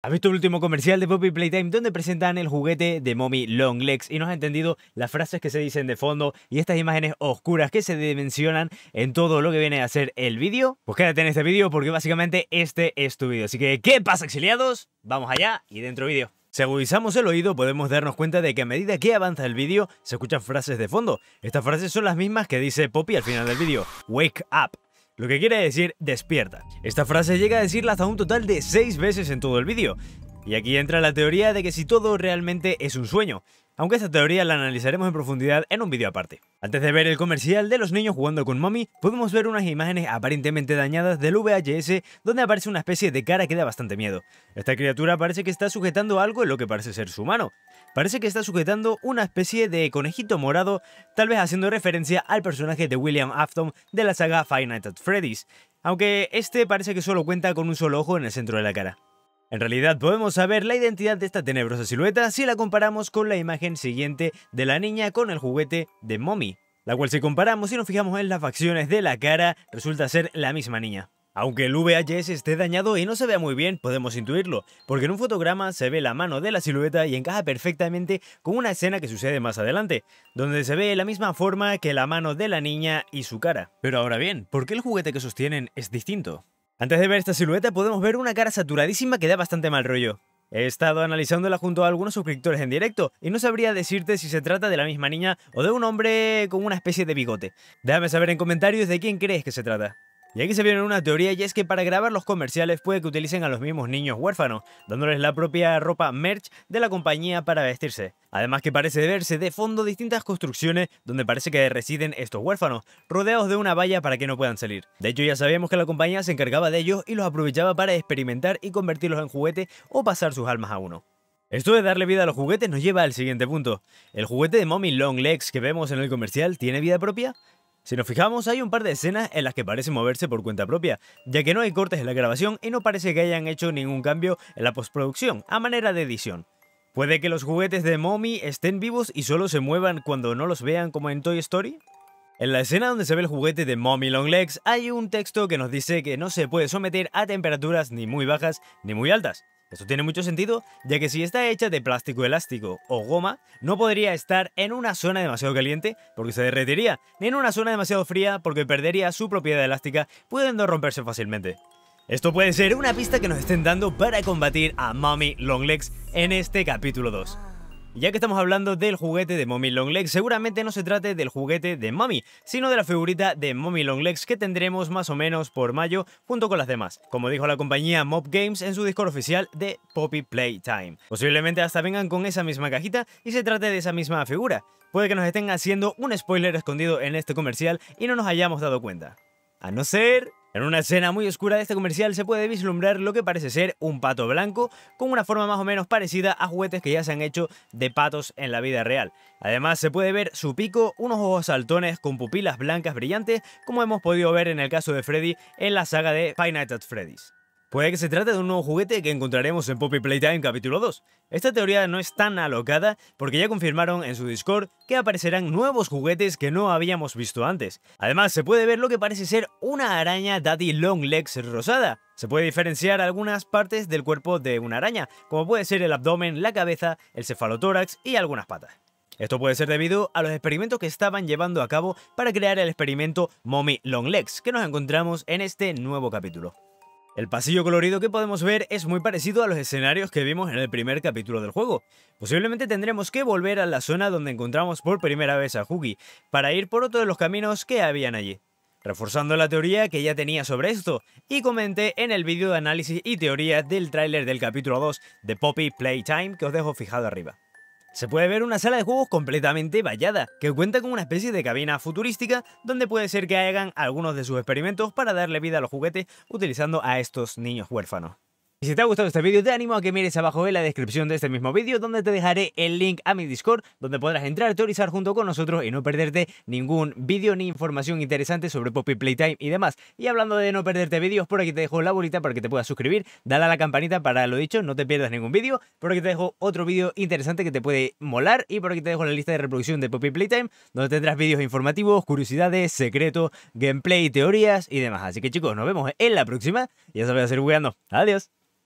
¿Has visto el último comercial de Poppy Playtime donde presentan el juguete de Mommy Long Legs y no has entendido las frases que se dicen de fondo y estas imágenes oscuras que se dimensionan en todo lo que viene a ser el vídeo? Pues quédate en este vídeo porque básicamente este es tu vídeo. Así que, ¿qué pasa exiliados? Vamos allá y dentro vídeo. Si agudizamos el oído podemos darnos cuenta de que a medida que avanza el vídeo se escuchan frases de fondo. Estas frases son las mismas que dice Poppy al final del vídeo. Wake up, lo que quiere decir despierta. Esta frase llega a decirla hasta un total de 6 veces en todo el vídeo, y aquí entra la teoría de que si todo realmente es un sueño, aunque esta teoría la analizaremos en profundidad en un vídeo aparte. Antes de ver el comercial de los niños jugando con Mommy, podemos ver unas imágenes aparentemente dañadas del VHS donde aparece una especie de cara que da bastante miedo. Esta criatura parece que está sujetando algo en lo que parece ser su mano. Parece que está sujetando una especie de conejito morado, tal vez haciendo referencia al personaje de William Afton de la saga Five Nights at Freddy's, aunque este parece que solo cuenta con un solo ojo en el centro de la cara. En realidad podemos saber la identidad de esta tenebrosa silueta si la comparamos con la imagen siguiente de la niña con el juguete de Mommy, la cual si comparamos y nos fijamos en las facciones de la cara, resulta ser la misma niña. Aunque el VHS esté dañado y no se vea muy bien, podemos intuirlo, porque en un fotograma se ve la mano de la silueta y encaja perfectamente con una escena que sucede más adelante, donde se ve la misma forma que la mano de la niña y su cara. Pero ahora bien, ¿por qué el juguete que sostienen es distinto? Antes de ver esta silueta podemos ver una cara saturadísima que da bastante mal rollo. He estado analizándola junto a algunos suscriptores en directo y no sabría decirte si se trata de la misma niña o de un hombre con una especie de bigote. Déjame saber en comentarios de quién crees que se trata. Y aquí se viene una teoría y es que para grabar los comerciales puede que utilicen a los mismos niños huérfanos, dándoles la propia ropa merch de la compañía para vestirse. Además que parece verse de fondo distintas construcciones donde parece que residen estos huérfanos, rodeados de una valla para que no puedan salir. De hecho ya sabíamos que la compañía se encargaba de ellos y los aprovechaba para experimentar y convertirlos en juguetes o pasar sus almas a uno. Esto de darle vida a los juguetes nos lleva al siguiente punto. ¿El juguete de Mommy Long Legs que vemos en el comercial tiene vida propia? Si nos fijamos, hay un par de escenas en las que parece moverse por cuenta propia, ya que no hay cortes en la grabación y no parece que hayan hecho ningún cambio en la postproducción, a manera de edición. ¿Puede que los juguetes de Mommy estén vivos y solo se muevan cuando no los vean como en Toy Story? En la escena donde se ve el juguete de Mommy Long Legs hay un texto que nos dice que no se puede someter a temperaturas ni muy bajas ni muy altas, esto tiene mucho sentido, ya que si está hecha de plástico elástico o goma, no podría estar en una zona demasiado caliente porque se derretiría, ni en una zona demasiado fría porque perdería su propiedad elástica, pudiendo romperse fácilmente. Esto puede ser una pista que nos estén dando para combatir a Mommy Longlegs en este capítulo 2. Ya que estamos hablando del juguete de Mommy Legs, seguramente no se trate del juguete de Mommy, sino de la figurita de Mommy Legs que tendremos más o menos por mayo junto con las demás, como dijo la compañía Mob Games en su Discord oficial de Poppy Playtime. Posiblemente hasta vengan con esa misma cajita y se trate de esa misma figura. Puede que nos estén haciendo un spoiler escondido en este comercial y no nos hayamos dado cuenta. A no ser en una escena muy oscura de este comercial se puede vislumbrar lo que parece ser un pato blanco con una forma más o menos parecida a juguetes que ya se han hecho de patos en la vida real. Además se puede ver su pico, unos ojos saltones con pupilas blancas brillantes como hemos podido ver en el caso de Freddy en la saga de Five Nights at Freddy's. Puede que se trate de un nuevo juguete que encontraremos en Poppy Playtime capítulo 2. Esta teoría no es tan alocada porque ya confirmaron en su Discord que aparecerán nuevos juguetes que no habíamos visto antes. Además, se puede ver lo que parece ser una araña Daddy long legs rosada. Se puede diferenciar algunas partes del cuerpo de una araña, como puede ser el abdomen, la cabeza, el cefalotórax y algunas patas. Esto puede ser debido a los experimentos que estaban llevando a cabo para crear el experimento Mommy long legs que nos encontramos en este nuevo capítulo. El pasillo colorido que podemos ver es muy parecido a los escenarios que vimos en el primer capítulo del juego. Posiblemente tendremos que volver a la zona donde encontramos por primera vez a Hugi, para ir por otro de los caminos que habían allí. Reforzando la teoría que ya tenía sobre esto, y comenté en el vídeo de análisis y teoría del tráiler del capítulo 2 de Poppy Playtime que os dejo fijado arriba se puede ver una sala de juegos completamente vallada, que cuenta con una especie de cabina futurística donde puede ser que hagan algunos de sus experimentos para darle vida a los juguetes utilizando a estos niños huérfanos. Y si te ha gustado este vídeo, te animo a que mires abajo en la descripción de este mismo vídeo, donde te dejaré el link a mi Discord, donde podrás entrar, teorizar junto con nosotros y no perderte ningún vídeo ni información interesante sobre Poppy Playtime y demás. Y hablando de no perderte vídeos, por aquí te dejo la bolita para que te puedas suscribir, dale a la campanita para lo dicho, no te pierdas ningún vídeo, por aquí te dejo otro vídeo interesante que te puede molar y por aquí te dejo la lista de reproducción de Poppy Playtime, donde tendrás vídeos informativos, curiosidades, secretos, gameplay, teorías y demás. Así que chicos, nos vemos en la próxima y ya voy a seguir jugando. Adiós.